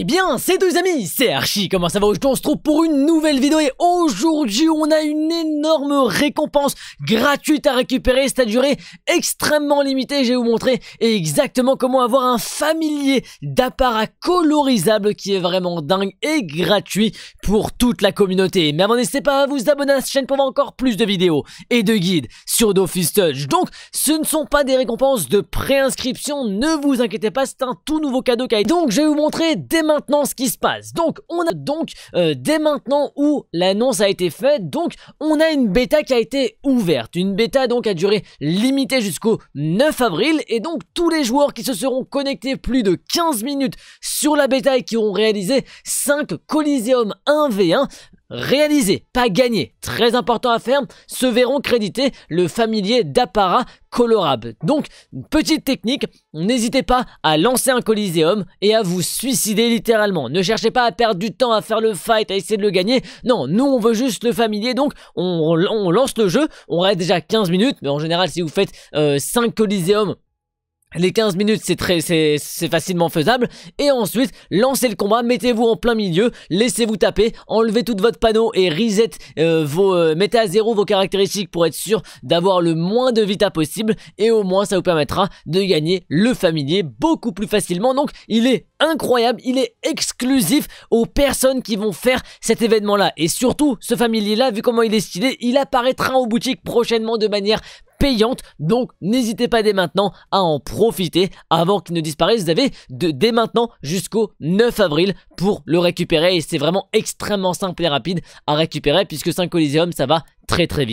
Eh bien, c'est deux amis, c'est Archie, comment ça va Aujourd'hui on se trouve pour une nouvelle vidéo et aujourd'hui on a une énorme récompense gratuite à récupérer, c'est à durée extrêmement limitée, je vais vous montrer exactement comment avoir un familier d'apparat colorisable qui est vraiment dingue et gratuit pour toute la communauté. Mais avant n'hésitez pas à vous abonner à cette chaîne pour voir encore plus de vidéos et de guides sur Dofus Touch. Donc, ce ne sont pas des récompenses de préinscription, ne vous inquiétez pas, c'est un tout nouveau cadeau qui Donc, je vais vous montrer dès maintenant ce qui se passe. Donc on a donc euh, dès maintenant où l'annonce a été faite, donc on a une bêta qui a été ouverte. Une bêta donc à durée limitée jusqu'au 9 avril et donc tous les joueurs qui se seront connectés plus de 15 minutes sur la bêta et qui auront réalisé 5 Coliseum 1v1 Réaliser, pas gagné, très important à faire, se verront créditer le familier d'apparat colorable. Donc, petite technique, n'hésitez pas à lancer un coliseum et à vous suicider littéralement. Ne cherchez pas à perdre du temps à faire le fight, à essayer de le gagner. Non, nous on veut juste le familier, donc on, lance le jeu, on reste déjà 15 minutes, mais en général si vous faites 5 euh, coliseums, les 15 minutes, c'est très, c'est, facilement faisable. Et ensuite, lancez le combat, mettez-vous en plein milieu, laissez-vous taper, enlevez tout votre panneau et reset euh, vos, euh, mettez à zéro vos caractéristiques pour être sûr d'avoir le moins de vita possible. Et au moins, ça vous permettra de gagner le familier beaucoup plus facilement. Donc, il est incroyable, il est exclusif aux personnes qui vont faire cet événement-là. Et surtout, ce familier-là, vu comment il est stylé, il apparaîtra aux boutique prochainement de manière payante. Donc n'hésitez pas dès maintenant à en profiter avant qu'il ne disparaisse. Vous avez de, dès maintenant jusqu'au 9 avril pour le récupérer. Et c'est vraiment extrêmement simple et rapide à récupérer puisque 5 Coliseum, ça va très très vite.